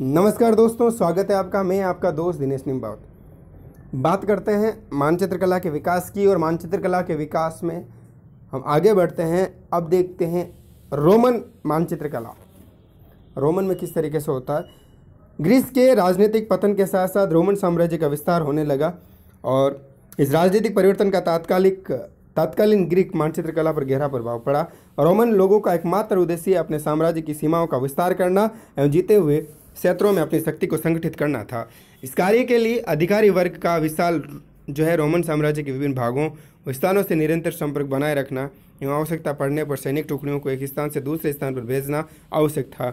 नमस्कार दोस्तों स्वागत है आपका मैं आपका दोस्त दिनेश निम्बावत बात करते हैं मानचित्र कला के विकास की और मानचित्र कला के विकास में हम आगे बढ़ते हैं अब देखते हैं रोमन मानचित्र कला रोमन में किस तरीके से होता है ग्रीस के राजनीतिक पतन के साथ साथ रोमन साम्राज्य का विस्तार होने लगा और इस राजनीतिक परिवर्तन का तात्कालिक तत्कालीन ग्रीक मानचित्र कला पर गहरा प्रभाव पड़ा रोमन लोगों का एकमात्र उद्देश्य अपने साम्राज्य की सीमाओं का विस्तार करना एवं जीते हुए क्षेत्रों में अपनी शक्ति को संगठित करना था इस कार्य के लिए अधिकारी वर्ग का विशाल जो है रोमन साम्राज्य के विभिन्न भागों और स्थानों से निरंतर संपर्क बनाए रखना एवं आवश्यकता पड़ने पर सैनिक टुकड़ियों को एक स्थान से दूसरे स्थान पर भेजना आवश्यक था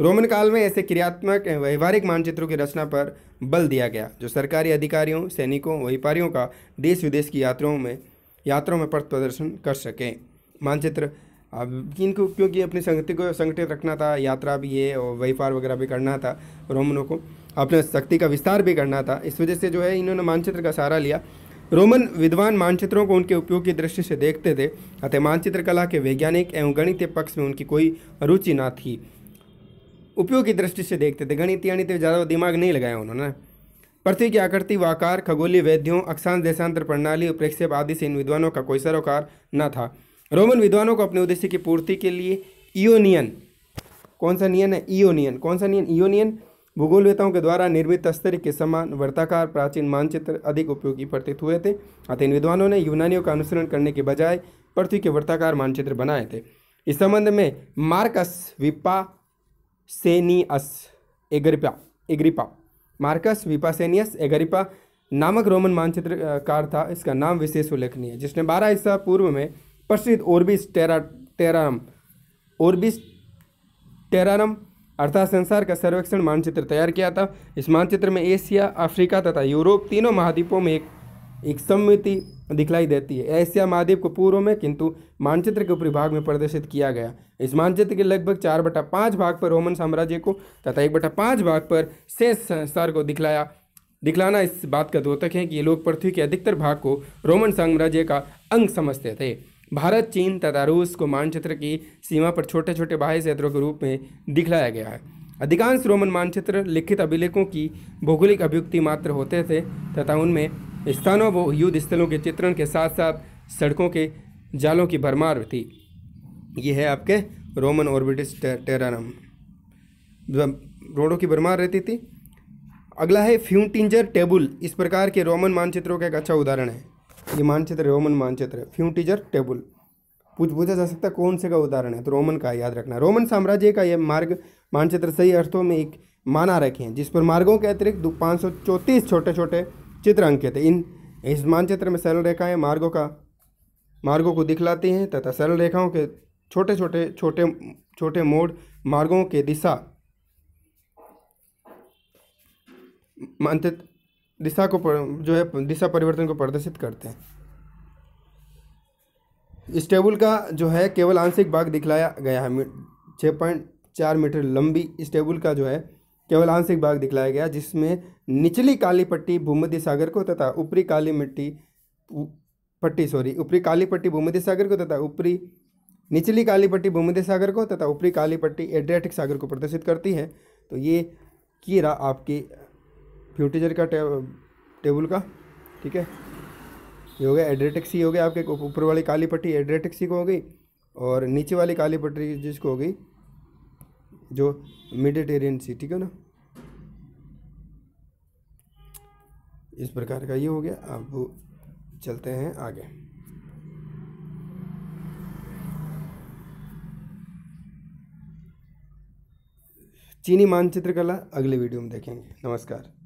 रोमन काल में ऐसे क्रियात्मक एवं व्यवहारिक मानचित्रों की रचना पर बल दिया गया जो सरकारी अधिकारियों सैनिकों व्यापारियों का देश विदेश की यात्राओं में यात्राओं में पथ प्रदर्शन कर सकें मानचित्र अब इनको क्योंकि अपनी संगति को संगठित रखना था यात्रा भी है और व्यापार वगैरह भी करना था रोमनों को अपने शक्ति का विस्तार भी करना था इस वजह से जो है इन्होंने मानचित्र का सहारा लिया रोमन विद्वान मानचित्रों को उनके उपयोग की दृष्टि से देखते थे अतः मानचित्र कला के वैज्ञानिक एवं गणितीय पक्ष में उनकी कोई रुचि ना थी उपयोग की दृष्टि से देखते थे गणित गणित तो ज़्यादा दिमाग नहीं लगाया उन्होंने पृथ्वी की आकृति व आकार खगोलीय वैद्यों अक्षांश देशांतर प्रणाली और प्रेक्षेप आदि से इन विद्वानों का कोई सरोकार न था रोमन विद्वानों को अपने उद्देश्य की पूर्ति के लिए इोनियन कौन सा नियन है इोनियन कौन सा नियन इोनियन भूगोलवेताओं के द्वारा निर्मित स्तर के समान वर्ताकार प्राचीन मानचित्र अधिक उपयोगी प्रतीत हुए थे अतः इन विद्वानों ने यूनानियों का अनुसरण करने के बजाय पृथ्वी के वर्ताकार मानचित्र बनाए थे इस संबंध में मार्कस विपा सेनियस एग्रिपा एग्रिपा मार्कस विपासेनियस एग्रिपा नामक रोमन मानचित्रकार था इसका नाम विशेष उल्लेखनीय है जिसने बारह ईसा पूर्व में प्रसिद्ध ओरबिस टेरा टेरारम ओरबिस टेरारम अर्थात संसार का सर्वेक्षण मानचित्र तैयार किया था इस मानचित्र में एशिया अफ्रीका तथा यूरोप तीनों महाद्वीपों में एक एक सम्मिति दिखलाई देती है एशिया महाद्वीप को पूर्व में किंतु मानचित्र के ऊपरी भाग में प्रदर्शित किया गया इस मानचित्र के लगभग चार बटा पाँच भाग पर रोमन साम्राज्य को तथा एक बटा पाँच भाग पर शेष संसार को दिखलाया दिखलाना इस बात का द्योतक है कि ये लोग पृथ्वी के अधिकतर भाग को रोमन साम्राज्य का अंग समझते थे भारत चीन तथा रूस को मानचित्र की सीमा पर छोटे छोटे बाह्य क्षेत्रों के रूप में दिखलाया गया है अधिकांश रोमन मानचित्र लिखित अभिलेखों की भौगोलिक अभियुक्ति मात्र होते थे तथा उनमें स्थानों व युद्ध स्थलों के चित्रण के साथ साथ सड़कों के जालों की भरमार थी ये है आपके रोमन ऑर्बिटिस टेरानम रोडों की भरमार रहती थी अगला है फ्यूटिंजर टेबल इस प्रकार के रोमन मानचित्रों का एक अच्छा उदाहरण है ये मानचित्र रोमन मानचित्र है फ्यूटिजर टेबल पूछ पूछा जा सकता है कौन से का उदाहरण है तो रोमन का याद रखना रोमन साम्राज्य का यह मार्ग मानचित्र सही अर्थों में एक माना रखे हैं जिस पर मार्गों के अतिरिक्त पाँच छोटे छोटे चित्र अंकित इन इस मानचित्र में सरल रेखाएं मार्गों का मार्गों को दिखलाती हैं तथा सरल रेखाओं के छोटे छोटे छोटे छोटे मोड़ मार्गों के दिशा मानचित्र दिशा को जो है दिशा परिवर्तन को प्रदर्शित करते हैं इस टेबल का जो है केवल आंशिक भाग दिखलाया गया है छः पॉइंट चार मीटर लंबी इस टेबल का जो है केवल आंशिक भाग दिखलाया गया जिसमें निचली काली पट्टी भूमध्य सागर को तथा ऊपरी काली मिट्टी पट्टी सॉरी ऊपरी काली पट्टी भूमध्य सागर को तथा ऊपरी निचली काली पट्टी भूमध्य सागर को तथा ऊपरी काली पट्टी एड्रियाटिक सागर को प्रदर्शित करती है तो ये की रहा आपकी फ्यूटीजर का टेबल का ठीक है ये हो गया एड्रेटिक हो गया आपके ऊपर वाली काली पट्टी एड्रेटिक को हो गई और नीचे वाली काली पट्टी जिसको हो गई जो मेडिटेरियन सी ठीक है ना इस प्रकार का ये हो गया अब चलते हैं आगे चीनी मानचित्र कला अगले वीडियो में देखेंगे नमस्कार